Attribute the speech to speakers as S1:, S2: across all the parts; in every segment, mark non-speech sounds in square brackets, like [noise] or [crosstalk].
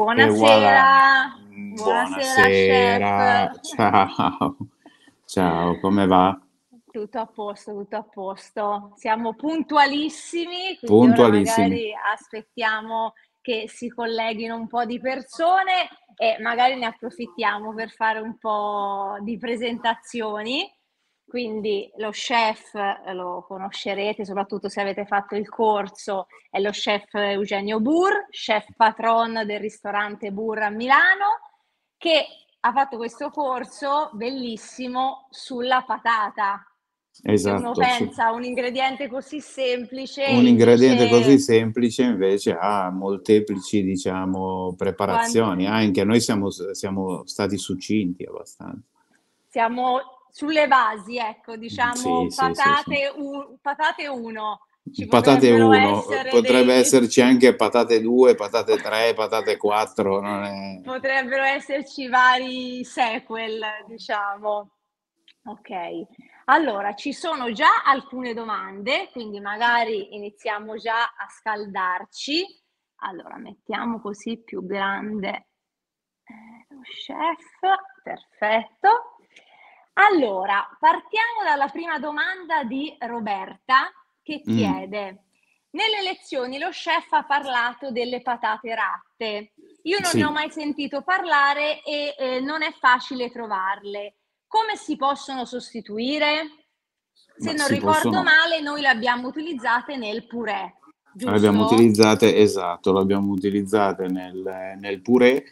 S1: Buonasera. Voilà. Buonasera, Buonasera
S2: ciao. Ciao, come va?
S1: Tutto a posto, tutto a posto. Siamo puntualissimi, puntualissimi. magari aspettiamo che si colleghino un po' di persone e magari ne approfittiamo per fare un po' di presentazioni. Quindi lo chef eh, lo conoscerete soprattutto se avete fatto il corso, è lo chef Eugenio Burr, chef patron del ristorante Burr a Milano, che ha fatto questo corso bellissimo sulla patata.
S2: Esatto. Se uno esatto, pensa
S1: a un ingrediente così semplice. Un ingrediente invece... così
S2: semplice invece ha molteplici, diciamo, preparazioni. Quanti... Anche noi siamo, siamo stati succinti abbastanza.
S1: Siamo sulle basi, ecco, diciamo sì, patate, sì, sì, un, patate 1.
S2: Ci patate 1, potrebbe dei... esserci anche patate 2, patate 3, patate 4. È...
S1: Potrebbero esserci vari sequel, diciamo. Ok, allora ci sono già alcune domande, quindi magari iniziamo già a scaldarci. Allora, mettiamo così più grande eh, lo chef, perfetto. Allora, partiamo dalla prima domanda di Roberta che mm. chiede, mm. nelle lezioni lo chef ha parlato delle patate ratte, io non sì. ne ho mai sentito parlare e eh, non è facile trovarle. Come si possono sostituire? Se Ma non ricordo possono... male, noi le abbiamo utilizzate nel purè. Giusto? Le abbiamo utilizzate,
S2: esatto, le abbiamo utilizzate nel, nel purè,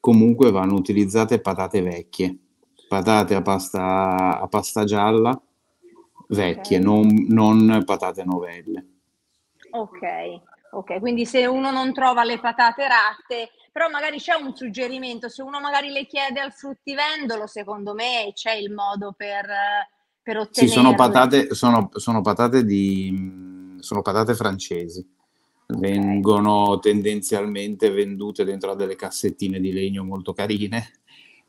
S2: comunque vanno utilizzate patate vecchie patate a pasta, a pasta gialla vecchie, okay. non, non, patate novelle.
S1: Ok, ok, quindi se uno non trova le patate ratte, però magari c'è un suggerimento, se uno magari le chiede al fruttivendolo, secondo me c'è il modo per, per
S2: ottenere... Sì, sono patate, sono, sono patate, di, sono patate francesi. Okay. Vengono tendenzialmente vendute dentro a delle cassettine di legno molto carine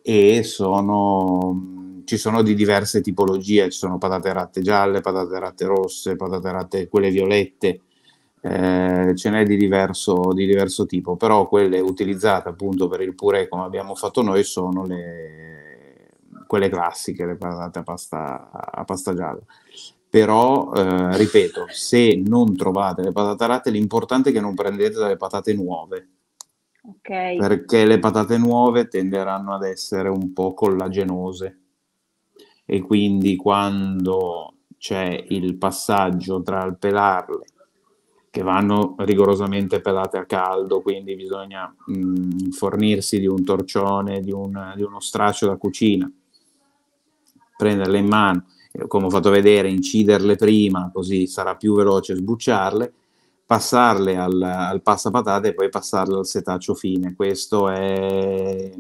S2: e sono, ci sono di diverse tipologie, ci sono patate ratte gialle, patate ratte rosse, patate ratte quelle violette, eh, ce n'è di diverso, di diverso, tipo, però quelle utilizzate appunto per il purè come abbiamo fatto noi sono le, quelle classiche, le patate a pasta, a pasta gialla però eh, ripeto, se non trovate le patate ratte, l'importante è che non prendete delle patate nuove,
S1: Okay. Perché
S2: le patate nuove tenderanno ad essere un po' collagenose e quindi quando c'è il passaggio tra il pelarle, che vanno rigorosamente pelate a caldo, quindi bisogna mh, mm, fornirsi di un torcione, di, un, di uno straccio da cucina, prenderle in mano, come ho fatto vedere, inciderle prima, così sarà più veloce sbucciarle, passarle al, al passapatate e poi passarle al setaccio fine. Questo è,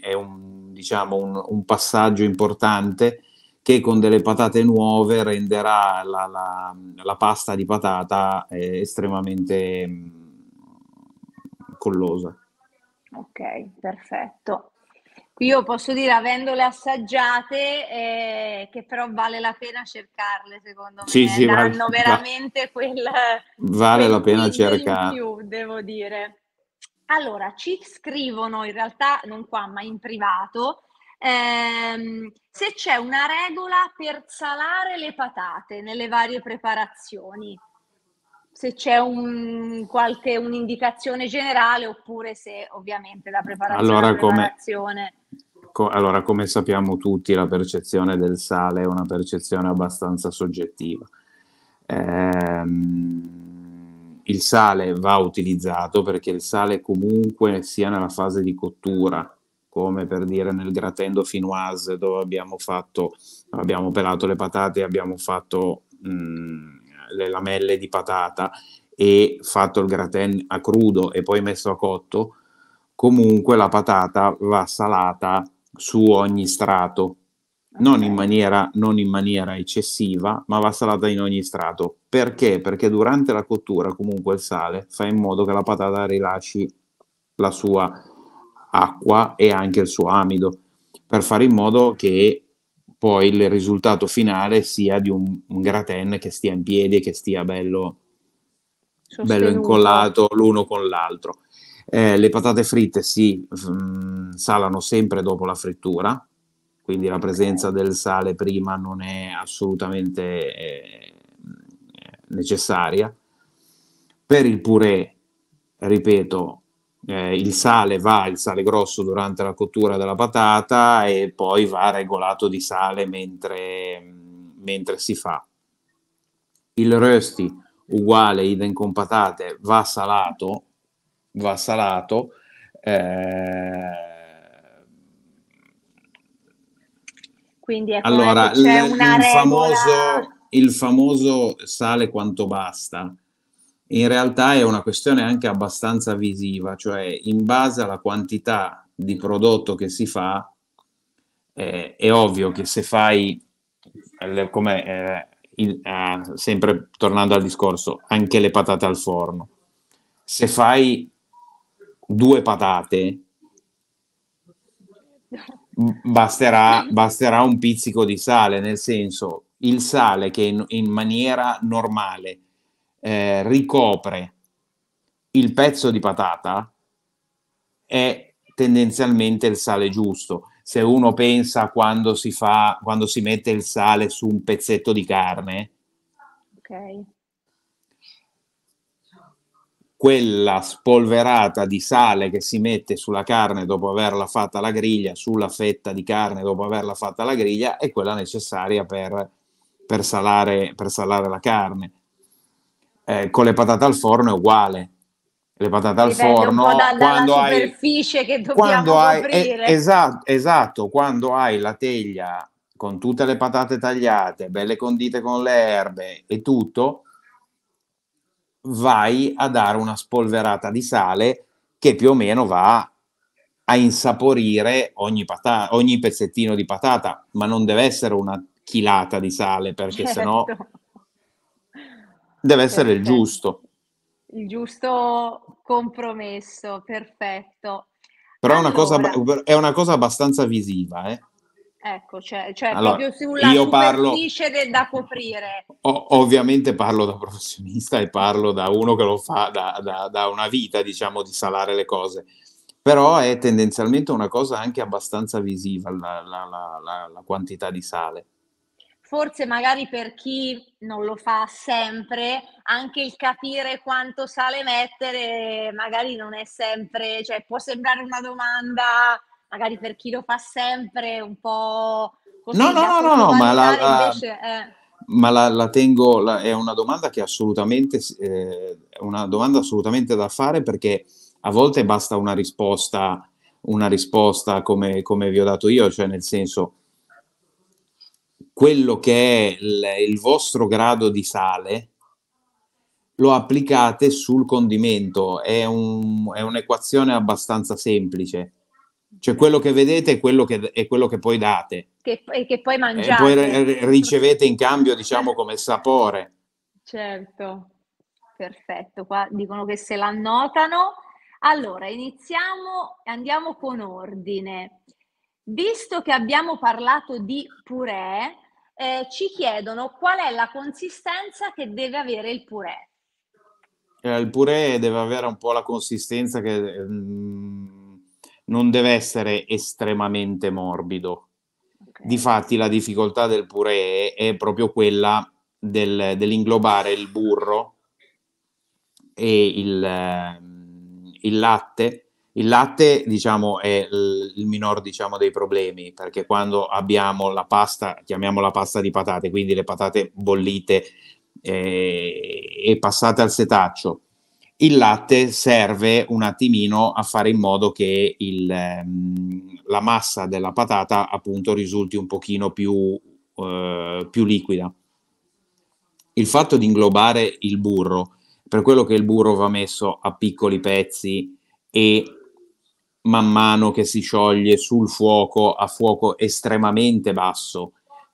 S2: è un, diciamo, un, un, passaggio importante che con delle patate nuove renderà la, la, la pasta di patata eh, estremamente mm, collosa.
S1: Ok, perfetto io posso dire, avendole assaggiate, eh, che però vale la pena cercarle, secondo me. Sì, sì, Danno vale, veramente va, quel...
S2: Vale quel la pena cercarle. più,
S1: devo dire. Allora, ci scrivono, in realtà non qua, ma in privato, ehm, se c'è una regola per salare le patate nelle varie preparazioni se c'è un, qualche un'indicazione generale oppure se ovviamente la preparazione, allora, la preparazione...
S2: co, allora, come sappiamo tutti, la percezione del sale è una percezione abbastanza soggettiva. Ehm, il sale va utilizzato perché il sale comunque sia nella fase di cottura, come per dire nel gratendo finoise dove abbiamo fatto, abbiamo pelato le patate e abbiamo fatto... Mh, mm, le lamelle di patata e fatto il gratin a crudo e poi messo a cotto, comunque la patata va salata su ogni strato, non in, maniera, non in maniera eccessiva, ma va salata in ogni strato. Perché? Perché durante la cottura comunque il sale fa in modo che la patata rilasci la sua acqua e anche il suo amido per fare in modo che poi il risultato finale sia di un, un graten che stia in piedi e che stia bello, bello incollato l'uno con l'altro. Eh, le patate fritte si mh, mm, salano sempre dopo la frittura, quindi la presenza del sale prima non è assolutamente eh, necessaria. Per il purè, ripeto, eh, il sale va, il sale grosso durante la cottura della patata e poi va regolato di sale mentre, mentre si fa. Il rösti uguale, idem con patate, va salato, va salato. Eh,
S1: Quindi è allora, c'è il, una il regola... famoso,
S2: il famoso sale quanto basta in realtà è una questione anche abbastanza visiva, cioè in base alla quantità di prodotto che si fa, eh, è ovvio che se fai, eh, come eh, il, eh, sempre tornando al discorso, anche le patate al forno, se fai due patate, basterà, basterà un pizzico di sale, nel senso il sale che in, in maniera normale eh, ricopre il pezzo di patata è tendenzialmente il sale giusto. Se uno pensa quando si fa, quando si mette il sale su un pezzetto di carne, okay. quella spolverata di sale che si mette sulla carne dopo averla fatta la griglia, sulla fetta di carne dopo averla fatta la griglia, è quella necessaria per, per, salare, per salare la carne eh, con le patate al forno è uguale. Le patate al Dipende forno, da, quando hai,
S1: quando hai eh, esatto,
S2: esatto, quando hai la teglia con tutte le patate tagliate, belle condite con le erbe e tutto, vai a dare una spolverata di sale che più o meno va a insaporire ogni, patata, ogni pezzettino di patata, ma non deve essere una chilata di sale perché certo. sennò Deve essere perfetto. il giusto.
S1: Il giusto compromesso, perfetto.
S2: Però allora, è, una cosa, è, una cosa, abbastanza visiva, eh?
S1: Ecco, cioè, cioè allora, proprio sulla io parlo, da coprire.
S2: ovviamente parlo da professionista e parlo da uno che lo fa da, da, da una vita, diciamo, di salare le cose però è tendenzialmente una cosa anche abbastanza visiva la, la, la, la quantità di sale
S1: forse magari per chi non lo fa sempre, anche il capire quanto sale mettere magari non è sempre, cioè può sembrare una domanda, magari per chi lo fa sempre, un po'... Così, no, no, no, no, ma la... la... Invece, eh
S2: ma la, la tengo, la, è una domanda che assolutamente, eh, una domanda assolutamente da fare perché a volte basta una risposta, una risposta come, come vi ho dato io, cioè nel senso quello che è il, il vostro grado di sale, lo applicate sul condimento. È, un, è, un'equazione abbastanza semplice. Cioè, quello che vedete è quello che, è quello che poi date.
S1: Che, che poi mangiate. E poi r-
S2: ricevete in cambio, diciamo, come sapore.
S1: Certo, perfetto. Qua dicono che se l'annotano. Allora, iniziamo e andiamo con ordine. Visto che abbiamo parlato di purè, eh, ci chiedono qual è la consistenza che deve avere il purè.
S2: Eh, il purè deve avere un po' la consistenza che mm, non deve essere estremamente morbido. Okay. Difatti la difficoltà del purè è proprio quella del, dell'inglobare il burro e il, mm, il latte il latte, diciamo, è il minor, diciamo, dei problemi, perché quando abbiamo la pasta, chiamiamola pasta di patate, quindi le patate bollite eh, e passate al setaccio, il latte serve un attimino a fare in modo che il, ehm, la massa della patata, appunto, risulti un pochino più, eh, più liquida. Il fatto di inglobare il burro, per quello che il burro va messo a piccoli pezzi, e man mano che si scioglie sul fuoco a fuoco estremamente basso,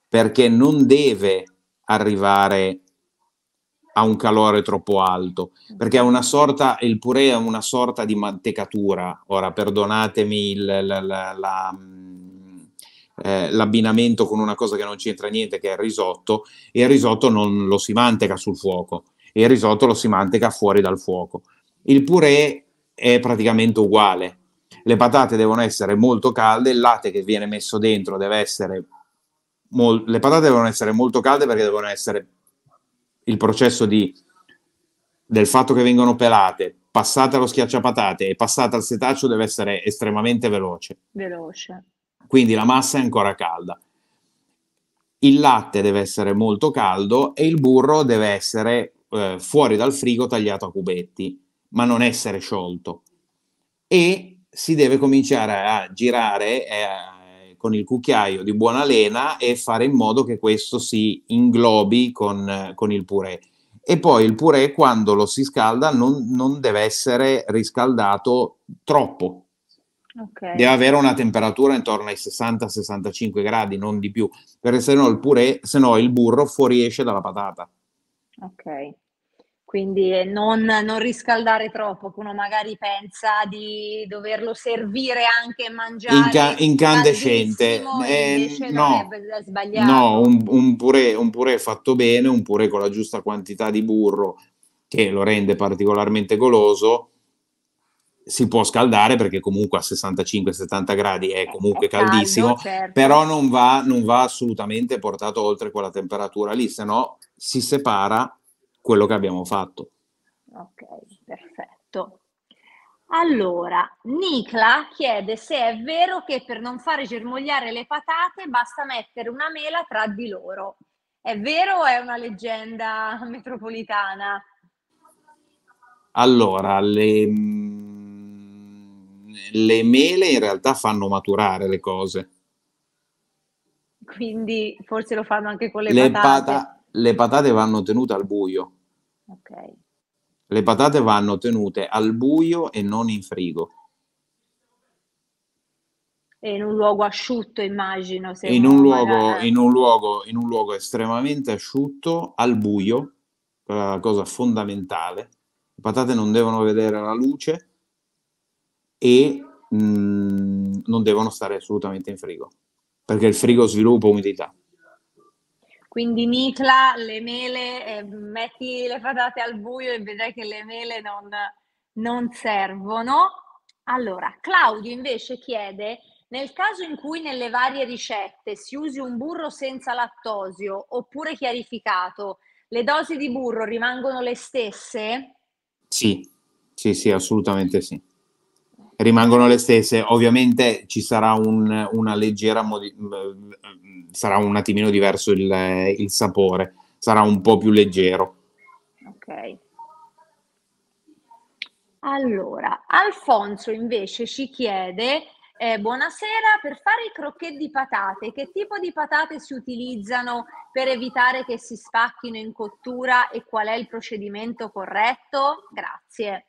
S2: perché non deve arrivare a un calore troppo alto, perché è una sorta, il purè è una sorta di mantecatura. Ora, perdonatemi il, la, la, la, mm, eh, l'abbinamento con una cosa che non c'entra niente, che è il risotto, e il risotto non lo si manteca sul fuoco, e il risotto lo si manteca fuori dal fuoco. Il purè è praticamente uguale, le patate devono essere molto calde, il latte che viene messo dentro deve essere... Mol- le patate devono essere molto calde perché devono essere... Il processo di, del fatto che vengono pelate, passate allo schiacciapatate e passate al setaccio deve essere estremamente veloce.
S1: Veloce.
S2: Quindi la massa è ancora calda. Il latte deve essere molto caldo e il burro deve essere eh, fuori dal frigo tagliato a cubetti, ma non essere sciolto. E si deve cominciare a girare eh, con il cucchiaio di buona lena e fare in modo che questo si inglobi con, con il purè. E poi il purè, quando lo si scalda, non, non deve essere riscaldato troppo. Okay. Deve avere una temperatura intorno ai 60-65 gradi, non di più, perché se no il il burro fuoriesce dalla patata.
S1: Ok quindi eh, non, non, riscaldare troppo, uno magari pensa di doverlo servire anche e mangiare. Inca- incandescente, eh, no, no un,
S2: un, purè, un purè fatto bene, un purè con la giusta quantità di burro che lo rende particolarmente goloso, si può scaldare perché comunque a 65-70 gradi è eh, comunque è caldissimo, caldo, certo. però non va, non va assolutamente portato oltre quella temperatura lì, se no si separa quello che abbiamo fatto.
S1: Ok, perfetto. Allora, Nicla chiede se è vero che per non fare germogliare le patate basta mettere una mela tra di loro. È vero o è una leggenda [laughs] metropolitana?
S2: Allora, le, mm, le mele in realtà fanno maturare le cose.
S1: Quindi forse lo fanno anche con le, le patate. Pata-
S2: le patate vanno tenute al buio. Ok. Le patate vanno tenute al buio e non in frigo.
S1: E in un luogo asciutto, immagino. In un luogo, in, un
S2: luogo, in un luogo estremamente asciutto, al buio, la eh, cosa fondamentale. Le patate non devono vedere la luce e mh, mm, non devono stare assolutamente in frigo, perché il frigo sviluppa umidità.
S1: Quindi Nicla, le mele, eh, metti le patate al buio e vedrai che le mele non, non servono. Allora, Claudio invece chiede, nel caso in cui nelle varie ricette si usi un burro senza lattosio oppure chiarificato, le dosi di burro rimangono le stesse?
S2: Sì, sì, sì, assolutamente sì rimangono le stesse. Ovviamente ci sarà un, una leggera, modi- sarà un attimino diverso il, il, sapore, sarà un po' più leggero.
S1: Ok. Allora, Alfonso invece ci chiede, eh, buonasera, per fare i crocchetti di patate, che tipo di patate si utilizzano per evitare che si spacchino in cottura e qual è il procedimento corretto? Grazie.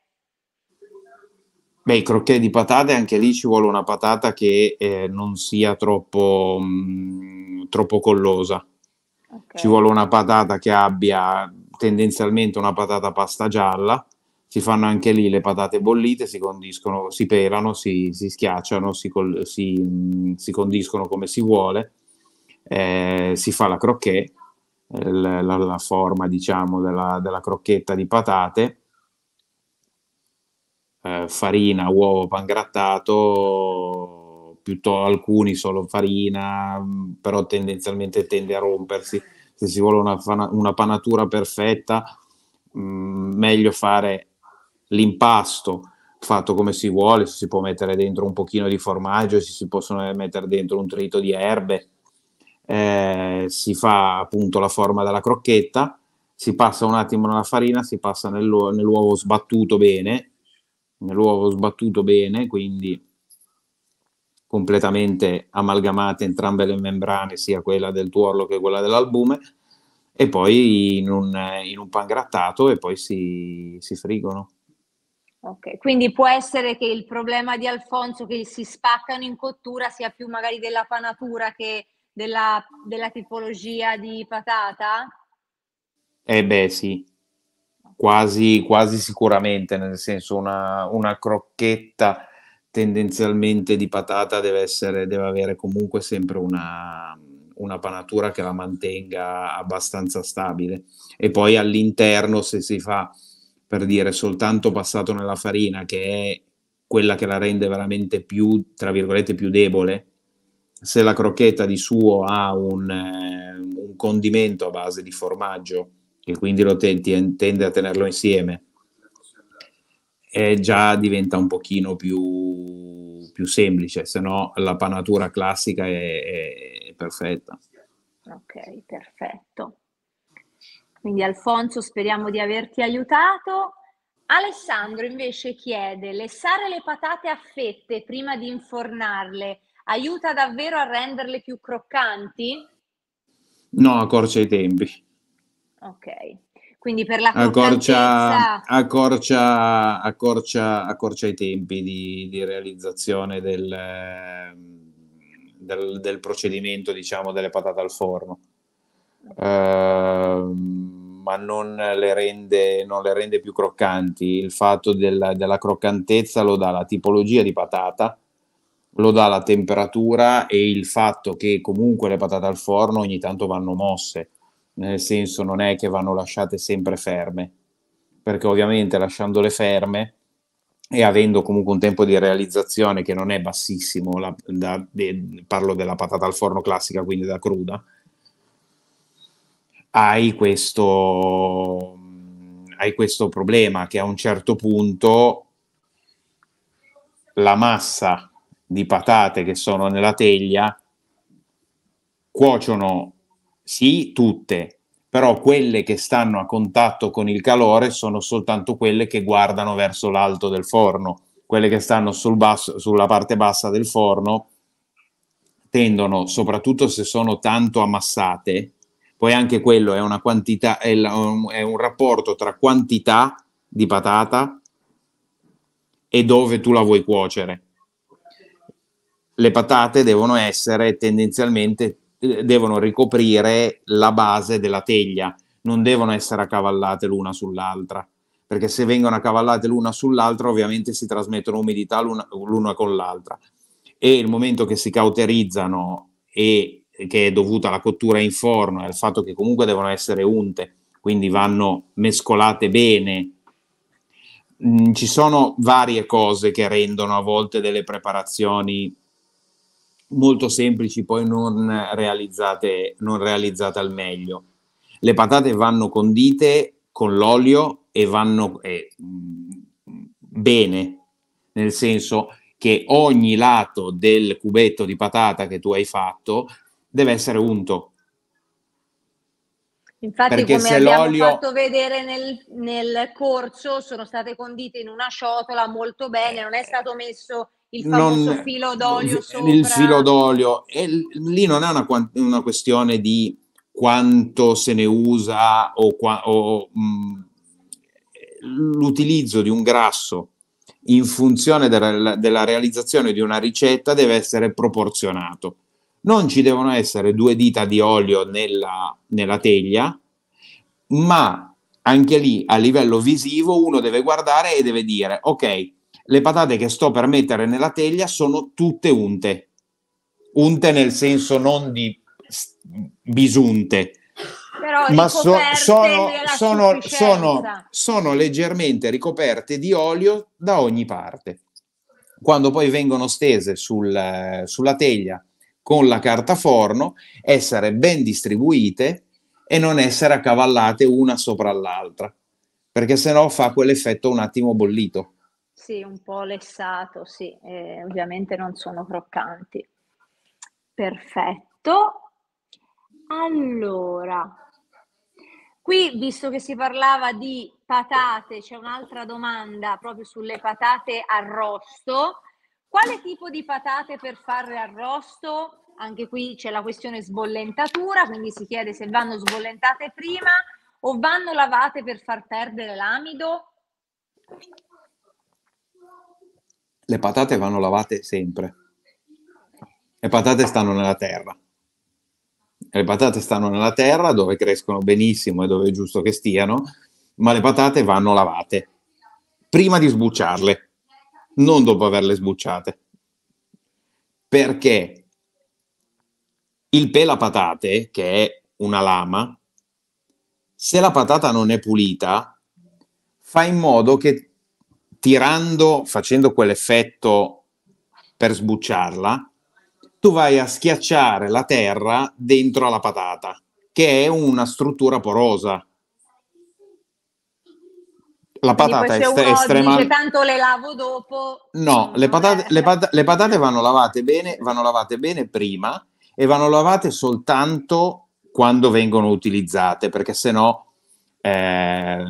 S2: Beh, i crocchetti di patate, anche lì ci vuole una patata che eh, non sia troppo, mh, mm, troppo collosa. Okay. Ci vuole una patata che abbia tendenzialmente una patata pasta gialla. Si fanno anche lì le patate bollite, si condiscono, si pelano, si, si schiacciano, si, col- si, mh, mm, si, condiscono come si vuole. Eh, si fa la crocchè, eh, la, la, la forma diciamo della, della crocchetta di patate eh, farina, uovo, pangrattato, piuttosto alcuni solo farina, però tendenzialmente tende a rompersi. Se si vuole una, una panatura perfetta, mh, meglio fare l'impasto fatto come si vuole, si può mettere dentro un pochino di formaggio, si, possono mettere dentro un trito di erbe, eh, si fa appunto la forma della crocchetta, si passa un attimo nella farina, si passa nell'uovo, nell'uovo sbattuto bene, lo avevo sbattuto bene, quindi completamente amalgamate entrambe le membrane, sia quella del tuorlo che quella dell'albume, e poi in un, in un pangrattato e poi si, si friggono.
S1: Ok, quindi può essere che il problema di Alfonso che si spaccano in cottura sia più magari della panatura che della, della tipologia di patata?
S2: Eh beh sì, quasi, quasi sicuramente, nel senso una, una crocchetta tendenzialmente di patata deve, essere, deve avere comunque sempre una, una panatura che la mantenga abbastanza stabile. E poi all'interno, se si fa per dire soltanto passato nella farina, che è quella che la rende veramente più, tra virgolette, più debole, se la crocchetta di suo ha un, eh, un condimento a base di formaggio e quindi lo te, tende a tenerlo insieme, e già diventa un pochino più, più semplice, se no la panatura classica è, è, è perfetta.
S1: Ok, perfetto. Quindi Alfonso speriamo di averti aiutato. Alessandro invece chiede, lessare le patate a fette prima di infornarle aiuta davvero a renderle più croccanti?
S2: No, accorcia i tempi.
S1: Ok, quindi per la accorcia,
S2: accorcia, accorcia, accorcia i tempi di, di realizzazione del, del, del, procedimento, diciamo, delle patate al forno. Uh, ma non le, rende, non le rende, più croccanti. Il fatto della, della, croccantezza lo dà la tipologia di patata, lo dà la temperatura e il fatto che comunque le patate al forno ogni tanto vanno mosse nel senso non è che vanno lasciate sempre ferme, perché ovviamente lasciandole ferme e avendo comunque un tempo di realizzazione che non è bassissimo, la, da, de, parlo della patata al forno classica, quindi da cruda, hai questo, hai questo problema che a un certo punto la massa di patate che sono nella teglia cuociono sì, tutte, però quelle che stanno a contatto con il calore sono soltanto quelle che guardano verso l'alto del forno. Quelle che stanno sul basso, sulla parte bassa del forno tendono, soprattutto se sono tanto ammassate, poi anche quello è, una quantità, è, un, è un rapporto tra quantità di patata e dove tu la vuoi cuocere. Le patate devono essere tendenzialmente devono ricoprire la base della teglia, non devono essere accavallate l'una sull'altra, perché se vengono accavallate l'una sull'altra ovviamente si trasmettono umidità l'una, l'una con l'altra e il momento che si cauterizzano e che è dovuta alla cottura in forno e al fatto che comunque devono essere unte, quindi vanno mescolate bene. Mm, ci sono varie cose che rendono a volte delle preparazioni molto semplici, poi non realizzate, non realizzate al meglio. Le patate vanno condite con l'olio e vanno eh, bene, nel senso che ogni lato del cubetto di patata che tu hai fatto deve essere unto.
S1: Infatti, Perché come abbiamo l'olio... fatto vedere nel, nel, corso, sono state condite in una ciotola molto bene, eh, non è eh. stato messo il famoso non, filo d'olio sopra. Il filo
S2: d'olio, e lì non è una, una questione di quanto se ne usa o, o mh, mm, l'utilizzo di un grasso in funzione della, della, realizzazione di una ricetta deve essere proporzionato. Non ci devono essere due dita di olio nella, nella teglia, ma anche lì a livello visivo uno deve guardare e deve dire ok, le patate che sto per mettere nella teglia sono tutte unte. Unte nel senso non di bisunte,
S1: Però ma so, sono, sono, sono,
S2: sono leggermente ricoperte di olio da ogni parte. Quando poi vengono stese sul, sulla teglia con la carta forno, essere ben distribuite e non essere accavallate una sopra l'altra, perché sennò fa quell'effetto un attimo bollito.
S1: Sì, un po' lessato, sì, eh, ovviamente non sono croccanti. Perfetto. Allora, qui visto che si parlava di patate, c'è un'altra domanda proprio sulle patate arrosto. Quale tipo di patate per fare arrosto? Anche qui c'è la questione sbollentatura, quindi si chiede se vanno sbollentate prima o vanno lavate per far perdere l'amido
S2: le patate vanno lavate sempre. Le patate stanno nella terra. Le patate stanno nella terra dove crescono benissimo e dove è giusto che stiano, ma le patate vanno lavate prima di sbucciarle, non dopo averle sbucciate. Perché il pelapatate, che è una lama, se la patata non è pulita, fa in modo che tirando, facendo quell'effetto per sbucciarla, tu vai a schiacciare la terra dentro alla patata, che è una struttura porosa. La patata è est- estremamente...
S1: Tanto le lavo dopo.
S2: No, le patate, le, pat- le patate vanno lavate bene, vanno lavate bene prima e vanno lavate soltanto quando vengono utilizzate, perché se no eh,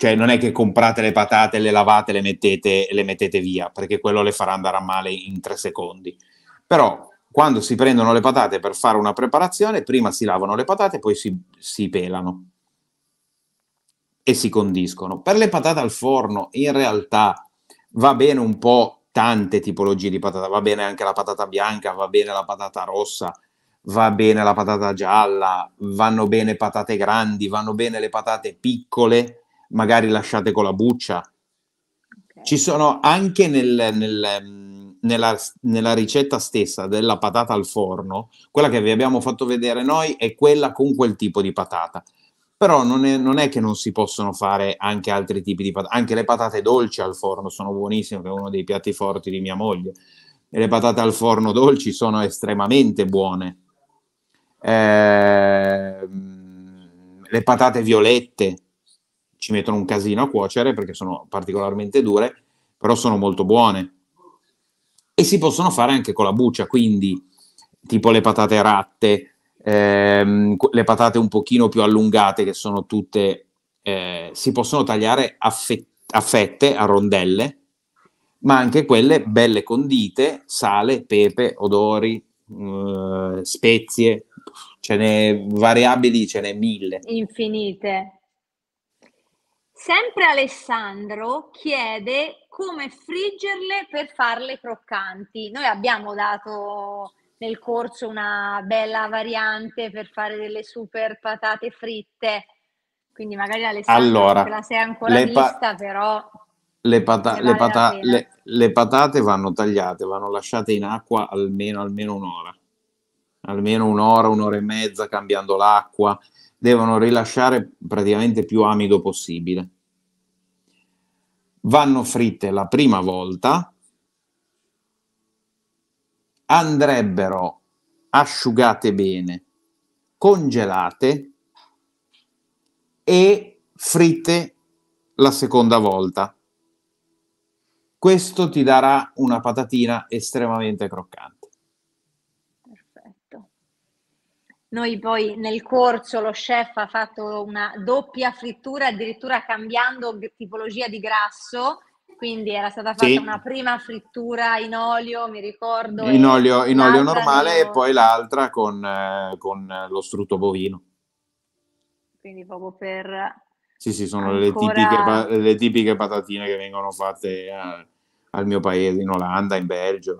S2: cioè non è che comprate le patate, le lavate, le mettete, le mettete via, perché quello le farà andare a male in tre secondi. Però quando si prendono le patate per fare una preparazione, prima si lavano le patate, poi si, si pelano e si condiscono. Per le patate al forno, in realtà va bene un po' tante tipologie di patata, va bene anche la patata bianca, va bene la patata rossa, va bene la patata gialla, vanno bene patate grandi, vanno bene le patate piccole, magari lasciate con la buccia. Ci sono anche nel, nel, nella, nella, ricetta stessa della patata al forno, quella che vi abbiamo fatto vedere noi è quella con quel tipo di patata. Però non è, non è che non si possono fare anche altri tipi di patate, anche le patate dolci al forno sono buonissime, che è uno dei piatti forti di mia moglie. E le patate al forno dolci sono estremamente buone. Eh, le patate violette, ci mettono un casino a cuocere perché sono particolarmente dure, però sono molto buone. E si possono fare anche con la buccia, quindi tipo le patate ratte, ehm, le patate un pochino più allungate che sono tutte, eh, si possono tagliare a, fe- a fette, a rondelle, ma anche quelle belle condite, sale, pepe, odori, eh, spezie, ce n'è variabili, ce n'è mille.
S1: Infinite. Sempre Alessandro chiede come friggerle per farle croccanti. Noi abbiamo dato nel corso una bella variante per fare delle super patate fritte. Quindi magari Alessandro allora, la sei ancora le pa- vista, però
S2: le, pata- le, pata- le, patate vanno tagliate, vanno lasciate in acqua almeno, almeno un'ora. Almeno un'ora, un'ora e mezza cambiando l'acqua devono rilasciare praticamente più amido possibile. Vanno fritte la prima volta, andrebbero asciugate bene, congelate e fritte la seconda volta. Questo ti darà una patatina estremamente croccante.
S1: Noi poi nel corso lo chef ha fatto una doppia frittura, addirittura cambiando tipologia di grasso, quindi era stata fatta sì. una prima frittura in olio, mi ricordo. In olio, in olio normale mio... e
S2: poi l'altra con, eh, con, lo strutto bovino.
S1: Quindi proprio per...
S2: Sì, sì, sono ancora... le, tipiche, le, tipiche, patatine che vengono fatte a, al mio paese, in Olanda, in Belgio.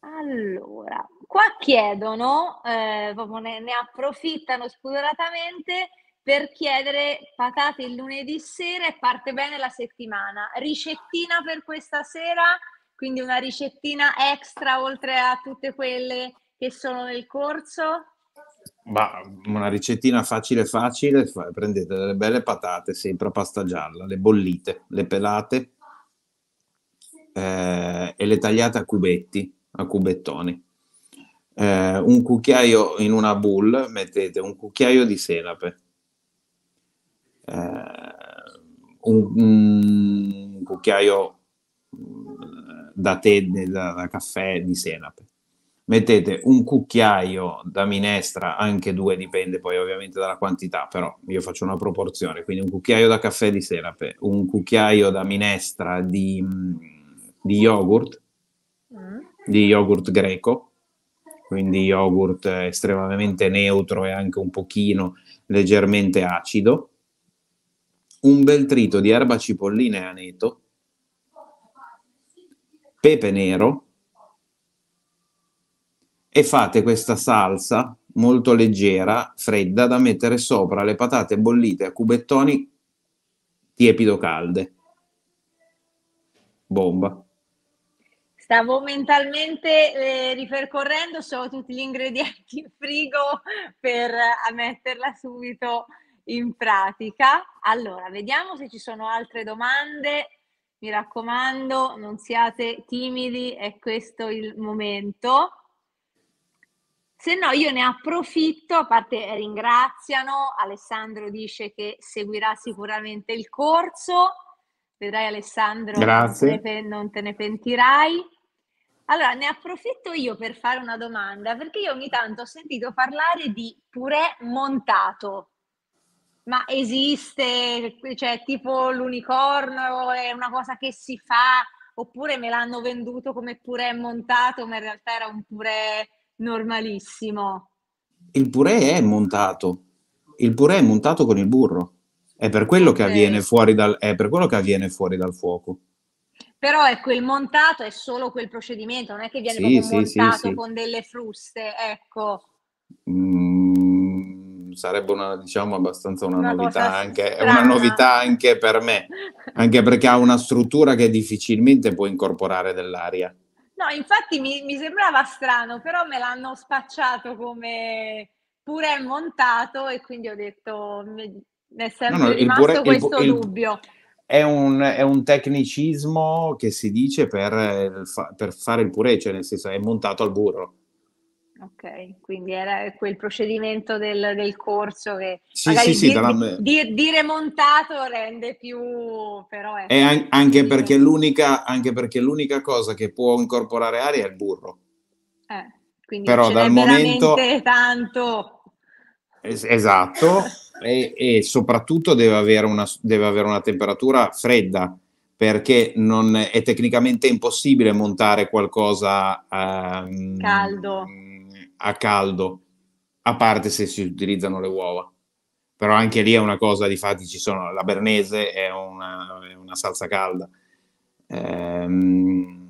S1: Allora, Qua chiedono, eh, ne, ne approfittano spudoratamente per chiedere patate il lunedì sera e parte bene la settimana. Ricettina per questa sera, quindi una ricettina extra oltre a tutte quelle che sono nel corso?
S2: Ma una ricettina facile facile, prendete delle belle patate, sempre a pasta gialla, le bollite, le pelate eh, e le tagliate a cubetti, a cubettoni eh, un cucchiaio in una bowl, mettete un cucchiaio di senape, eh, un, un, cucchiaio mm, da tè, da, da caffè di senape, mettete un cucchiaio da minestra, anche due, dipende poi ovviamente dalla quantità, però io faccio una proporzione, quindi un cucchiaio da caffè di senape, un cucchiaio da minestra di, mm, di yogurt, mm. di yogurt greco, quindi yogurt estremamente neutro e anche un pochino leggermente acido, un bel trito di erba cipollina e aneto, pepe nero e fate questa salsa molto leggera, fredda, da mettere sopra le patate bollite a cubettoni tiepido calde. Bomba.
S1: Stavo mentalmente eh, ripercorrendo, so tutti gli ingredienti in frigo per eh, metterla subito in pratica. Allora, vediamo se ci sono altre domande. Mi raccomando, non siate timidi, è questo il momento. Se no, io ne approfitto, a parte ringraziano, Alessandro dice che seguirà sicuramente il corso, vedrai Alessandro, Grazie. non te ne pentirai. Allora, ne approfitto io per fare una domanda, perché io ogni tanto ho sentito parlare di purè montato. Ma esiste, cioè tipo l'unicorno è una cosa che si fa, oppure me l'hanno venduto come purè montato, ma in realtà era un purè normalissimo.
S2: Il purè è montato, il purè è montato con il burro, è per quello, okay. che, avviene dal, è per quello che avviene fuori dal fuoco.
S1: Però ecco, il montato è solo quel procedimento, non è che viene sì, sì, montato sì, con delle fruste, ecco.
S2: Mm, sarebbe una, diciamo, abbastanza una, una novità anche, strana. una novità anche per me, anche perché ha una struttura che difficilmente può incorporare dell'aria.
S1: No, infatti mi, mi sembrava strano, però me l'hanno spacciato come pure montato e quindi ho detto, nel senso no, no, è rimasto pure, questo il, dubbio. Il,
S2: è un, è un, tecnicismo che si dice per, eh, per, fare il purè, cioè nel senso è montato al burro.
S1: Ok, quindi era quel procedimento del, del corso che sì, sì, sì, dire, dalla... dire, dire, montato rende più... però è...
S2: an- anche, perché anche, perché l'unica, cosa che può incorporare aria è il burro.
S1: Eh, quindi però dal momento... tanto...
S2: Es- esatto. [laughs] e, e soprattutto deve avere, una, deve avere, una, temperatura fredda perché non, è tecnicamente impossibile montare qualcosa um,
S1: caldo.
S2: a caldo, a parte se si utilizzano le uova. Però anche lì è una cosa, di fatti ci sono, la bernese è una, è una salsa calda. Um,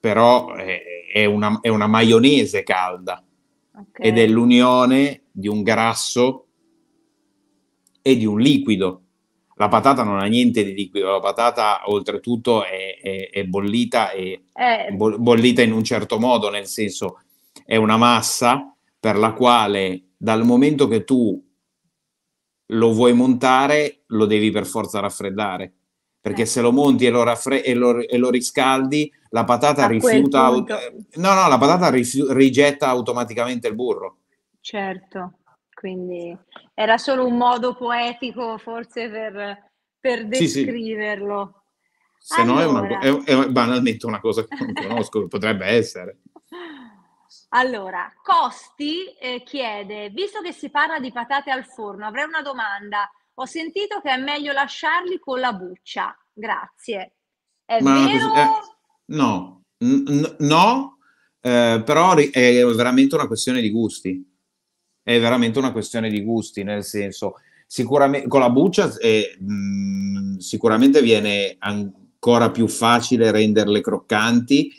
S2: però è, è, una, è, una, maionese calda okay. ed è l'unione di un grasso e di un liquido. La patata non ha niente di liquido, la patata oltretutto è, è, è bollita, e eh. bollita in un certo modo, nel senso è una massa per la quale dal momento che tu lo vuoi montare lo devi per forza raffreddare, perché eh. se lo monti e lo, raffre- e lo, e lo riscaldi la patata A rifiuta, aut- no, no, la patata rifi- rigetta automaticamente il burro
S1: certo. Quindi era solo un modo poetico forse per, per descriverlo.
S2: Sì, sì. Se allora. no è, una, è, è banalmente una cosa che non conosco, [laughs] potrebbe essere.
S1: Allora, Costi eh, chiede, visto che si parla di patate al forno, avrei una domanda. Ho sentito che è meglio lasciarli con la buccia. Grazie. È Ma vero? Eh,
S2: no, n- n- no eh, però è veramente una questione di gusti è veramente una questione di gusti, nel senso, sicuramente con la buccia eh, mh, sicuramente viene ancora più facile renderle croccanti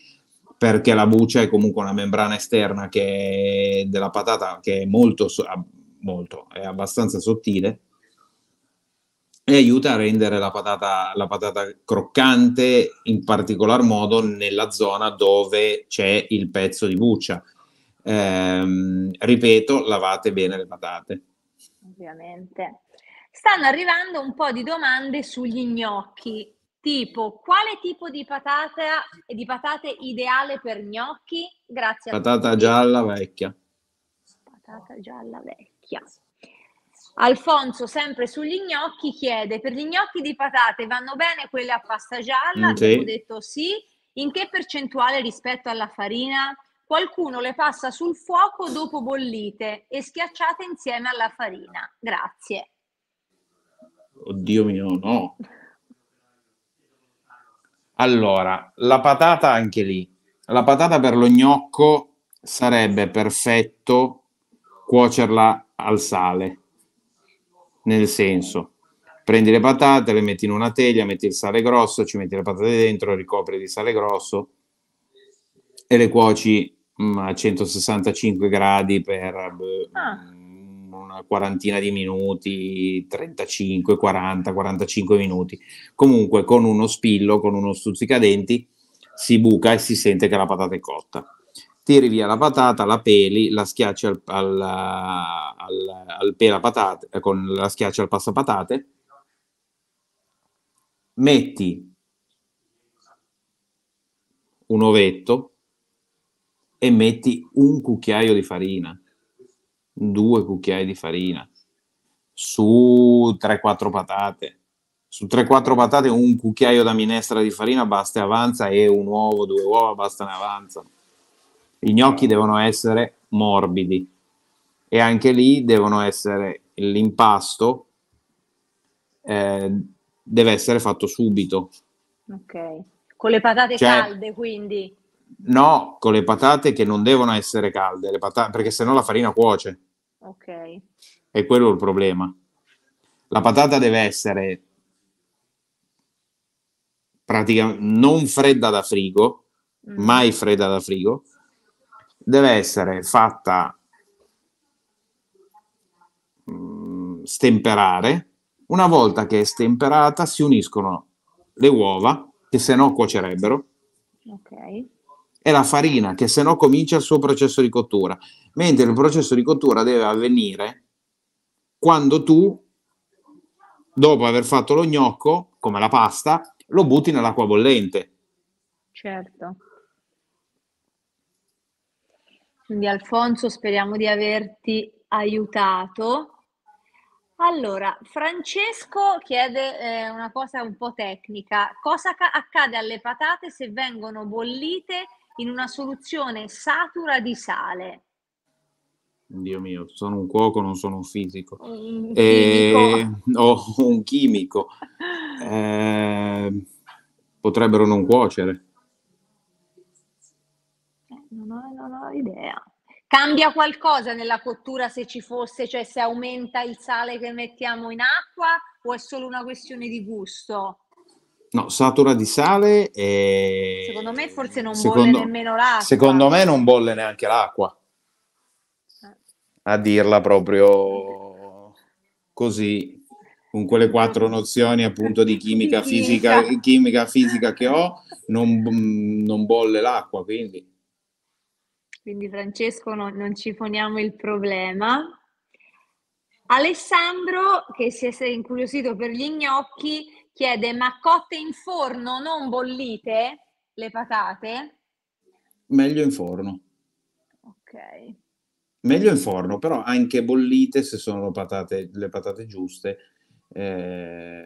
S2: perché la buccia è comunque una membrana esterna della patata che è molto, molto, è abbastanza sottile e aiuta a rendere la patata, la patata croccante in particolar modo nella zona dove c'è il pezzo di buccia Ehm, ripeto, lavate bene le patate.
S1: Ovviamente. Stanno arrivando un po' di domande sugli gnocchi, tipo quale tipo di patata e di patate ideale per gnocchi? Grazie. Patata
S2: tutti. gialla vecchia.
S1: Patata gialla vecchia. Alfonso, sempre sugli gnocchi, chiede: per gli gnocchi di patate vanno bene quelle a pasta gialla? Mm, sì. Ho detto sì. In che percentuale rispetto alla farina? qualcuno le passa sul fuoco dopo bollite e schiacciate insieme alla farina. Grazie.
S2: Oddio mio, no. Allora, la patata anche lì. La patata per lo gnocco sarebbe perfetto cuocerla al sale. Nel senso, prendi le patate, le metti in una teglia, metti il sale grosso, ci metti le patate dentro, le ricopri di sale grosso e le cuoci Mm, a 165 gradi per boh, ah. Mm, una quarantina di minuti, 35, 40, 45 minuti. Comunque con uno spillo, con uno stuzzicadenti, si buca e si sente che la patata è cotta. Tiri via la patata, la peli, la schiacci al, al, al, al pela patate, eh, con la schiaccia al passapatate, metti un ovetto, e metti un cucchiaio di farina, due cucchiai di farina su 3-4 patate. Su 3-4 patate un cucchiaio da minestra di farina basta e avanza e un uovo, due uova basta e avanza. I gnocchi devono essere morbidi e anche lì devono essere l'impasto eh, deve essere fatto subito.
S1: Ok. Con le patate cioè, calde, quindi
S2: no con le patate che non devono essere calde, le patate, perché sennò la farina cuoce. Ok. E quello è il problema. La patata deve essere praticamente non fredda da frigo, mm. mai fredda da frigo, deve essere fatta mh, mm, stemperare. Una volta che è stemperata si uniscono le uova, che se no cuocerebbero. Ok è la farina che se no comincia il suo processo di cottura, mentre il processo di cottura deve avvenire quando tu, dopo aver fatto lo gnocco, come la pasta, lo butti nell'acqua bollente.
S1: Certo. Quindi Alfonso, speriamo di averti aiutato. Allora, Francesco chiede eh, una cosa un po' tecnica. Cosa ca- accade alle patate se vengono bollite in una soluzione satura di sale.
S2: Dio mio, sono un cuoco, non sono un fisico. Un eh, no, un chimico. [laughs] Eh, potrebbero non cuocere.
S1: Eh, non ho, non ho, idea. Cambia qualcosa nella cottura se ci fosse, cioè se aumenta il sale che mettiamo in acqua o è solo una questione di gusto?
S2: No, satura di sale e... Secondo
S1: me forse non secondo, bolle nemmeno l'acqua. Secondo
S2: me non bolle neanche l'acqua. A dirla proprio così, con quelle quattro nozioni appunto di chimica, fisica, chimica, fisica che ho, non, non bolle l'acqua, quindi...
S1: Quindi Francesco no, non ci poniamo il problema. Alessandro, che si è incuriosito per gli gnocchi, chiede ma cotte in forno, non bollite le patate?
S2: Meglio in forno.
S1: Ok.
S2: Meglio in forno, però anche bollite, se sono patate, le patate giuste, eh,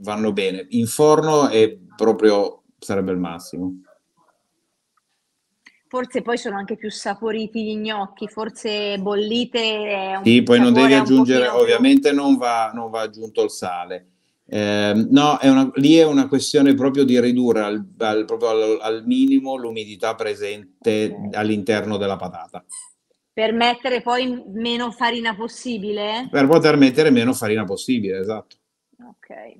S2: vanno bene. In forno è proprio, sarebbe il massimo.
S1: Forse poi sono anche più saporiti gli gnocchi, forse bollite. È un sì, poi non devi aggiungere,
S2: ovviamente non va, non va aggiunto il sale eh, no, è una, lì è una questione proprio di ridurre al, al, proprio al, al minimo l'umidità presente all'interno della patata.
S1: Per mettere poi meno farina possibile?
S2: Per poter mettere meno farina possibile, esatto.
S1: Ok.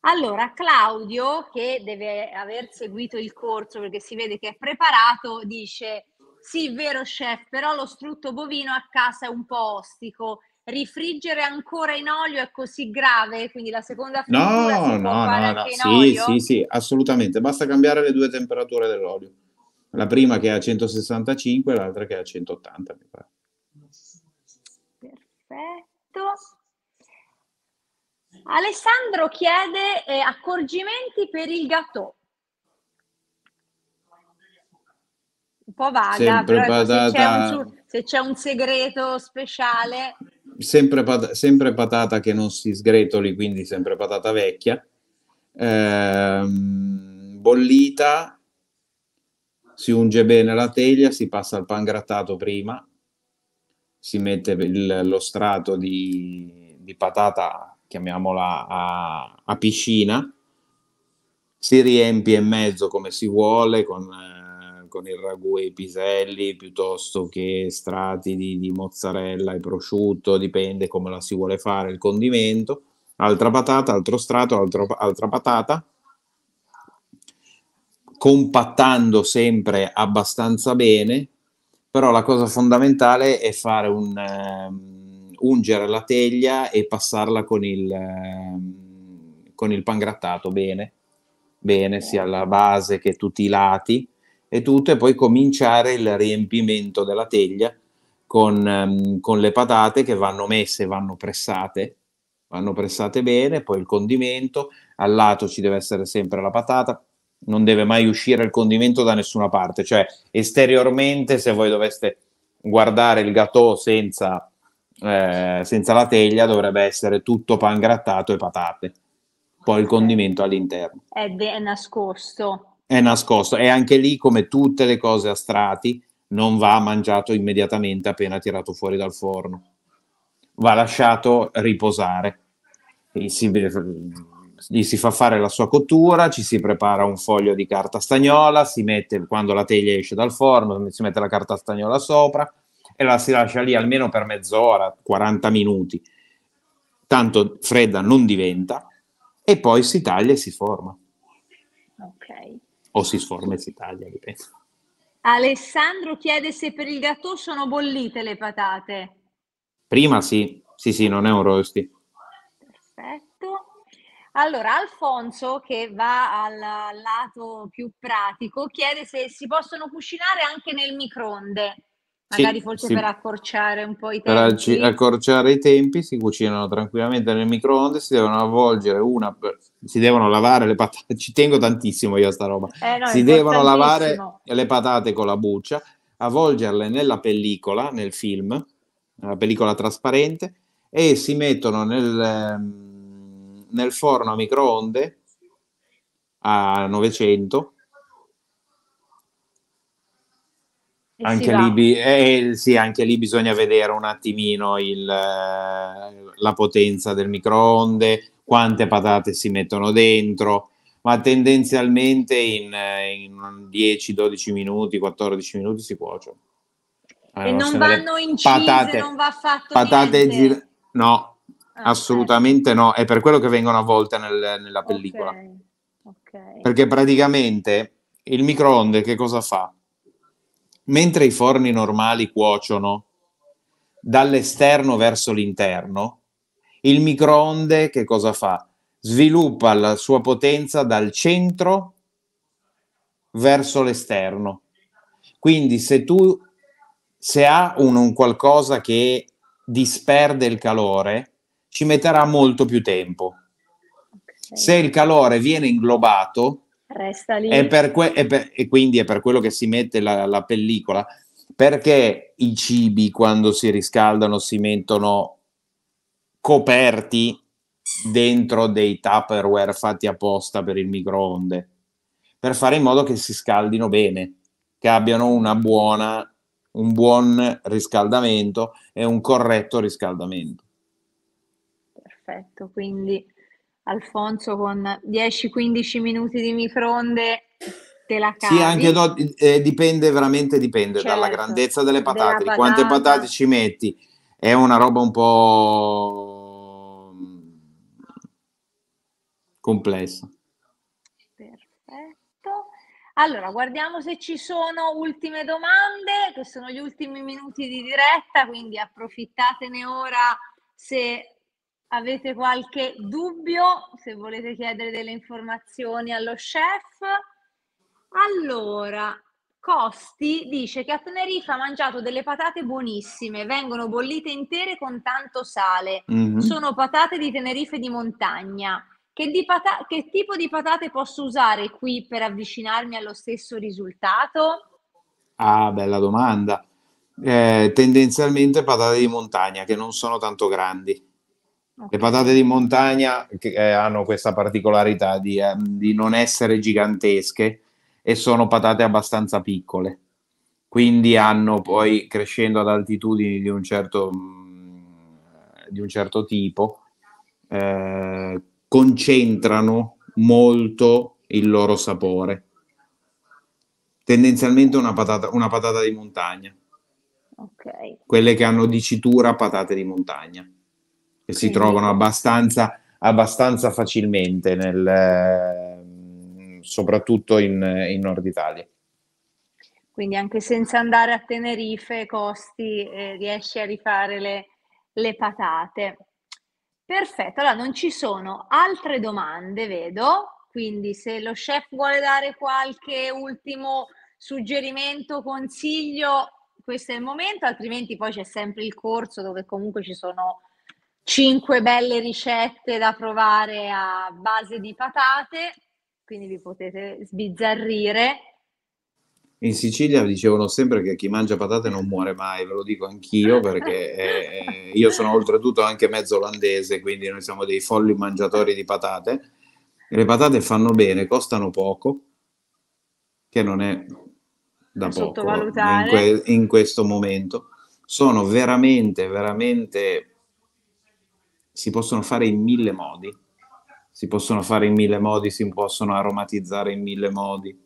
S1: Allora, Claudio, che deve aver seguito il corso perché si vede che è preparato, dice: Sì, vero, chef, però lo strutto bovino a casa è un po' ostico rifriggere ancora in olio è così grave, quindi la seconda frittura no, si può no, fare no, no. sì, olio? Sì, sì,
S2: assolutamente, basta cambiare le due temperature dell'olio. La prima che è a 165 e l'altra che è a 180, mi pare.
S1: Perfetto. Alessandro chiede eh, accorgimenti per il gatto. Un po' vaga, però se, c'è un, se c'è un segreto speciale
S2: sempre, pat- sempre, patata che non si sgretoli, quindi sempre patata vecchia, eh, bollita, si unge bene la teglia, si passa al pan grattato prima, si mette il, lo strato di, di patata, chiamiamola a, a, piscina, si riempie in mezzo come si vuole con eh, con il ragù e i piselli piuttosto che strati di, di mozzarella e prosciutto, dipende come la si vuole fare, il condimento, altra patata, altro strato, altro, altra patata, compattando sempre abbastanza bene, però la cosa fondamentale è fare un... Eh, ungere la teglia e passarla con il, eh, con il pangrattato bene, bene sia alla base che tutti i lati e tutto e poi cominciare il riempimento della teglia con, ehm, con le patate che vanno messe, vanno pressate, vanno pressate bene, poi il condimento, al lato ci deve essere sempre la patata, non deve mai uscire il condimento da nessuna parte, cioè esteriormente se voi doveste guardare il gâteau senza, eh, senza la teglia dovrebbe essere tutto pangrattato e patate, poi il condimento all'interno.
S1: È, be- è nascosto
S2: è nascosto e anche lì come tutte le cose a strati non va mangiato immediatamente appena tirato fuori dal forno va lasciato riposare gli si, gli si fa fare la sua cottura ci si prepara un foglio di carta stagnola si mette quando la teglia esce dal forno si mette la carta stagnola sopra e la si lascia lì almeno per mezz'ora 40 minuti tanto fredda non diventa e poi si taglia e si forma ok o si sforma e si taglia, ripeto.
S1: Alessandro chiede se per il gatto sono bollite le patate.
S2: Prima sì, sì, sì, non è un rosti.
S1: Perfetto. Allora, Alfonso, che va al lato più pratico, chiede se si possono cucinare anche nel microonde. Magari sì, forse sì. per accorciare un po' i tempi. Per aggi- accorciare
S2: i tempi si cucinano tranquillamente nel microonde, si devono avvolgere una, si devono lavare le patate, [laughs] ci tengo tantissimo io a sta roba, eh no, si devono lavare le patate con la buccia, avvolgerle nella pellicola, nel film, nella pellicola trasparente, e si mettono nel, ehm, nel forno a microonde a 900 Eh anche lì, eh, sì, anche lì, bisogna vedere un attimino il, eh, la potenza del microonde, quante patate si mettono dentro, ma tendenzialmente in, eh, in 10-12 minuti, 14 minuti si cuociono. Allora, e non vanno incise, patate, non va
S1: fatto patate gir-
S2: No, ah, assolutamente okay. no, è per quello che vengono avvolte nel, nella pellicola. Okay. Okay. Perché praticamente il microonde che cosa fa? mentre i forni normali cuociono dall'esterno verso l'interno, il microonde che cosa fa? Sviluppa la sua potenza dal centro verso l'esterno. Quindi se tu se ha un, un qualcosa che disperde il calore, ci metterà molto più tempo. Okay. Se il calore viene inglobato,
S1: Resta lì. E,
S2: que- e, per- e quindi è per quello che si mette la, la pellicola, perché i cibi quando si riscaldano si mettono coperti dentro dei tupperware fatti apposta per il microonde, per fare in modo che si scaldino bene, che abbiano una buona un buon riscaldamento e un corretto riscaldamento.
S1: Perfetto, quindi Alfonso con 10-15 minuti di microonde te la cavi. Sì, anche no,
S2: eh, dipende veramente dipende certo, dalla grandezza delle patate, di quante patate ci metti. È una roba un po' complessa.
S1: Perfetto. Allora, guardiamo se ci sono ultime domande, che sono gli ultimi minuti di diretta, quindi approfittatene ora se avete qualche dubbio, se volete chiedere delle informazioni allo chef. Allora, Costi dice che a Tenerife ha mangiato delle patate buonissime, vengono bollite intere con tanto sale. Mm-hmm. Sono patate di Tenerife di montagna. Che, di pata- che tipo di patate posso usare qui per avvicinarmi allo stesso risultato?
S2: Ah, bella domanda. Eh, tendenzialmente patate di montagna che non sono tanto grandi le patate di montagna che, eh, hanno questa particolarità di, ehm, di, non essere gigantesche e sono patate abbastanza piccole, quindi hanno poi crescendo ad altitudini di un certo, mm, di un certo tipo, eh, concentrano molto il loro sapore. Tendenzialmente una patata, una patata di montagna. Okay. Quelle che hanno dicitura patate di montagna che si trovano abbastanza, abbastanza facilmente, nel, ehm, soprattutto in, in, Nord Italia.
S1: Quindi anche senza andare a Tenerife, Costi, eh, riesci a rifare le, le patate. Perfetto, allora non ci sono altre domande, vedo, quindi se lo chef vuole dare qualche ultimo suggerimento, consiglio, questo è il momento, altrimenti poi c'è sempre il corso dove comunque ci sono cinque belle ricette da provare a base di patate, quindi vi potete sbizzarrire.
S2: In Sicilia dicevano sempre che chi mangia patate non muore mai, ve lo dico anch'io [laughs] perché eh, io sono oltretutto anche mezzo olandese, quindi noi siamo dei folli mangiatori di patate. Le patate fanno bene, costano poco, che non è da poco in, que- in questo momento. Sono veramente, veramente si possono fare in mille modi, si possono fare in mille modi, si possono aromatizzare in mille modi,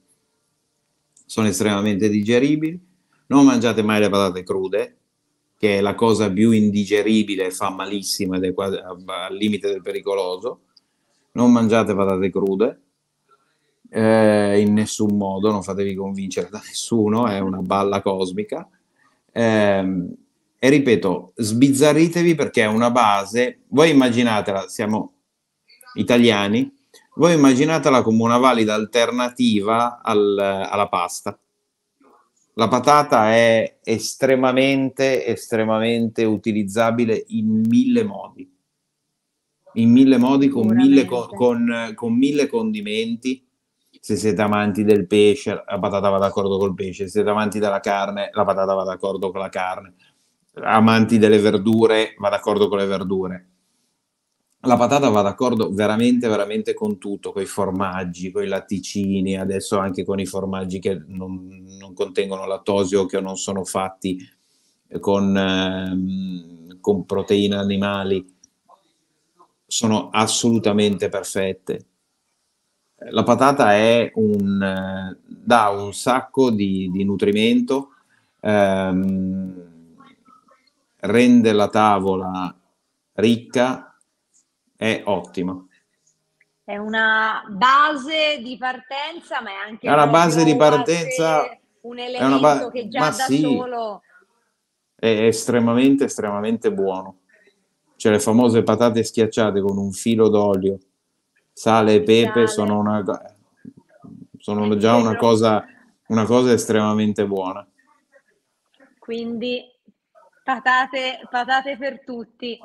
S2: sono estremamente digeribili. Non mangiate mai le patate crude, che è la cosa più indigeribile, fa malissimo ed è quasi al limite del pericoloso. Non mangiate patate crude eh, in nessun modo, non fatevi convincere da nessuno, è una balla cosmica. Eh, e ripeto, sbizzarritevi perché è una base, voi immaginatela, siamo italiani, voi immaginatela come una valida alternativa al, alla pasta. La patata è estremamente, estremamente utilizzabile in mille modi, in mille modi, con mille, con, con, con mille condimenti se siete amanti del pesce, la patata va d'accordo col pesce, se siete amanti della carne, la patata va d'accordo con la carne, amanti delle verdure va d'accordo con le verdure. La patata va d'accordo veramente, veramente con tutto, con i formaggi, con i latticini, adesso anche con i formaggi che non, non contengono lattosio, che non sono fatti con, eh, con proteine animali. Sono assolutamente perfette la patata un, dà un sacco di, di nutrimento, ehm, rende la tavola ricca è ottima.
S1: È una base di partenza, ma è anche è una base di partenza, un elemento ba- che già da sì, solo
S2: è estremamente estremamente buono. Cioè le famose patate schiacciate con un filo d'olio, sale e pepe sono, una, sono già una cosa, una cosa estremamente buona.
S1: Quindi Patate, patate per tutti.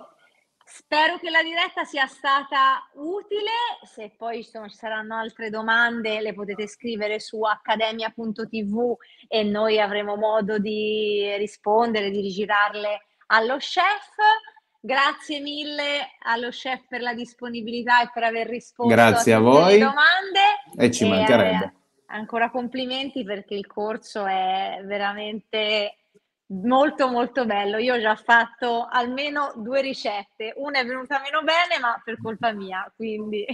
S1: Spero che la diretta sia stata utile, se poi ci, ci saranno altre domande le potete scrivere su accademia.tv e noi avremo modo di rispondere, di rigirarle allo chef. Grazie mille allo chef per la disponibilità e per aver risposto Grazie a, a voi. domande. E ci e mancherebbe. ancora complimenti perché il corso è veramente Molto molto bello, io ho già fatto almeno due ricette, una è venuta meno bene ma per colpa mia, quindi...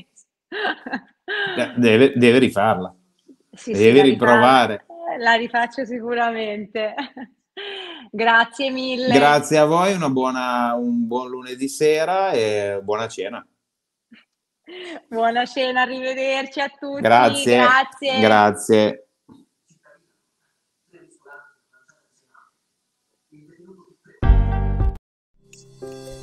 S2: Deve, deve rifarla, sì, deve sì, riprovare.
S1: La, rifaccio sicuramente. Grazie mille. Grazie
S2: a voi, buona, un buon lunedì sera e buona cena.
S1: Buona cena, arrivederci a tutti. Grazie. Grazie.
S2: Grazie. Thank you